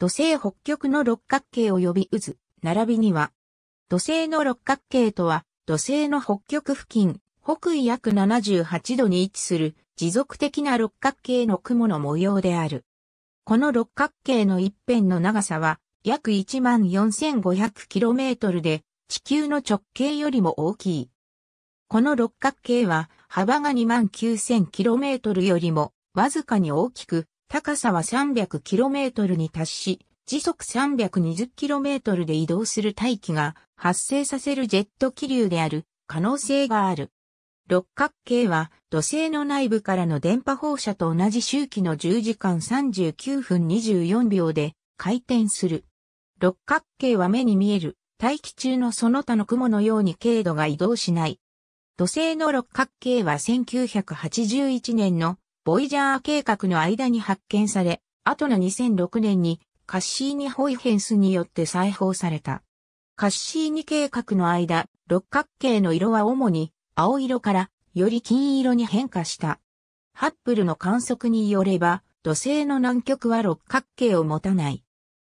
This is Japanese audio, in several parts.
土星北極の六角形及び渦、並びには、土星の六角形とは、土星の北極付近、北緯約78度に位置する持続的な六角形の雲の模様である。この六角形の一辺の長さは約 14,500km で地球の直径よりも大きい。この六角形は幅が 29,000km よりもわずかに大きく高さは 300km に達し、時速 320km で移動する大気が発生させるジェット気流である可能性がある。六角形は土星の内部からの電波放射と同じ周期の10時間39分24秒で回転する。六角形は目に見える大気中のその他の雲のように経度が移動しない。土星の六角形は1981年のボイジャー計画の間に発見され、後の2006年にカッシーニホイヘンスによって再放された。カッシーニ計画の間、六角形の色は主に青色からより金色に変化した。ハッブルの観測によれば、土星の南極は六角形を持たない。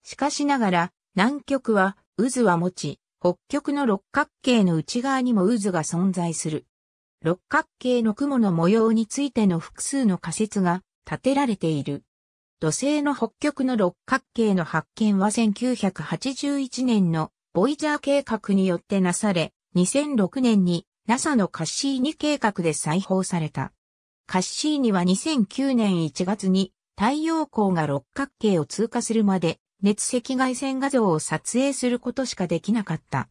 しかしながら、南極は渦は持ち、北極の六角形の内側にも渦が存在する。六角形の雲の模様についての複数の仮説が立てられている。土星の北極の六角形の発見は1981年のボイジャー計画によってなされ、2006年に NASA のカッシーニ計画で再放された。カッシーニは2009年1月に太陽光が六角形を通過するまで熱赤外線画像を撮影することしかできなかった。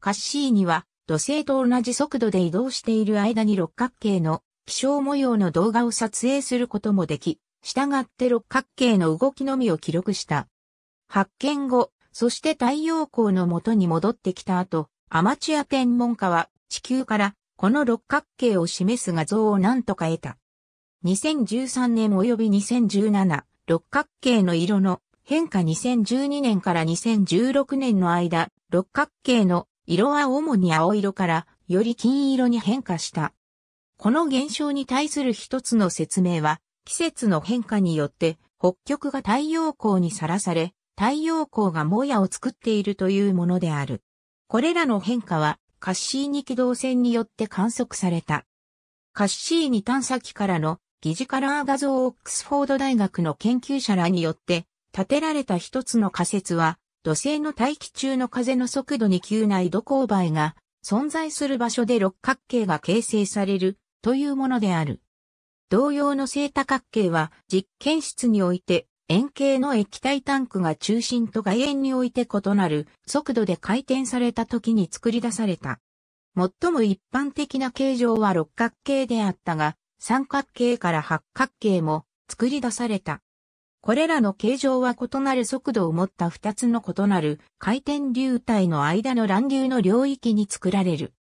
カッシーニは土星と同じ速度で移動している間に六角形の気象模様の動画を撮影することもでき、従って六角形の動きのみを記録した。発見後、そして太陽光の元に戻ってきた後、アマチュア天文家は地球からこの六角形を示す画像を何とか得た。2013年及び2017、六角形の色の変化2012年から2016年の間、六角形の色は主に青色からより金色に変化した。この現象に対する一つの説明は、季節の変化によって北極が太陽光にさらされ、太陽光がもやを作っているというものである。これらの変化は、カッシーニ軌道線によって観測された。カッシーニ探査機からの疑似カラー画像オックスフォード大学の研究者らによって建てられた一つの仮説は、土星の大気中の風の速度に急な緯度勾配が存在する場所で六角形が形成されるというものである。同様の正多角形は実験室において円形の液体タンクが中心と外縁において異なる速度で回転された時に作り出された。最も一般的な形状は六角形であったが、三角形から八角形も作り出された。これらの形状は異なる速度を持った2つの異なる回転流体の間の乱流の領域に作られる。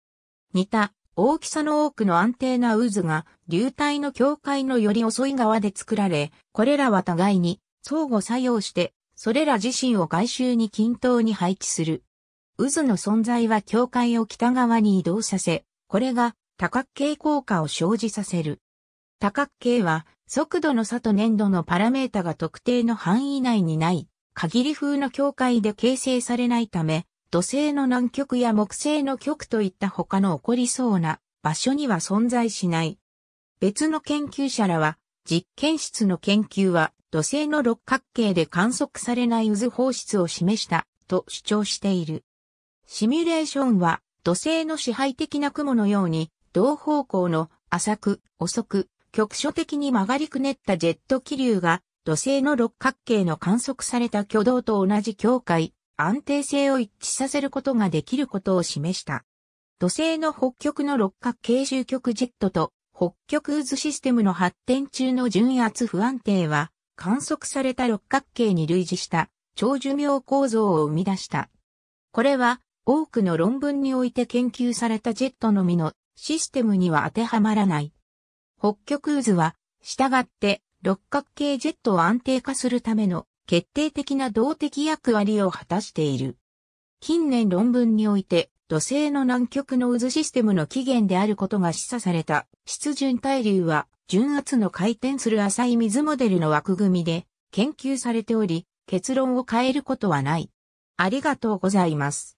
似た大きさの多くの安定な渦が流体の境界のより遅い側で作られ、これらは互いに相互作用して、それら自身を外周に均等に配置する。渦の存在は境界を北側に移動させ、これが多角形効果を生じさせる。多角形は、速度の差と粘度のパラメータが特定の範囲内にない、限り風の境界で形成されないため、土星の南極や木星の極といった他の起こりそうな場所には存在しない。別の研究者らは、実験室の研究は土星の六角形で観測されない渦放出を示したと主張している。シミュレーションは土星の支配的な雲のように同方向の浅く、遅く、局所的に曲がりくねったジェット気流が土星の六角形の観測された挙動と同じ境界、安定性を一致させることができることを示した。土星の北極の六角形終局ジェットと北極渦システムの発展中の純圧不安定は観測された六角形に類似した超寿命構造を生み出した。これは多くの論文において研究されたジェットのみのシステムには当てはまらない。北極渦は、従って六角形ジェットを安定化するための決定的な動的役割を果たしている。近年論文において、土星の南極の渦システムの起源であることが示唆された、湿潤対流は、純圧の回転する浅い水モデルの枠組みで研究されており、結論を変えることはない。ありがとうございます。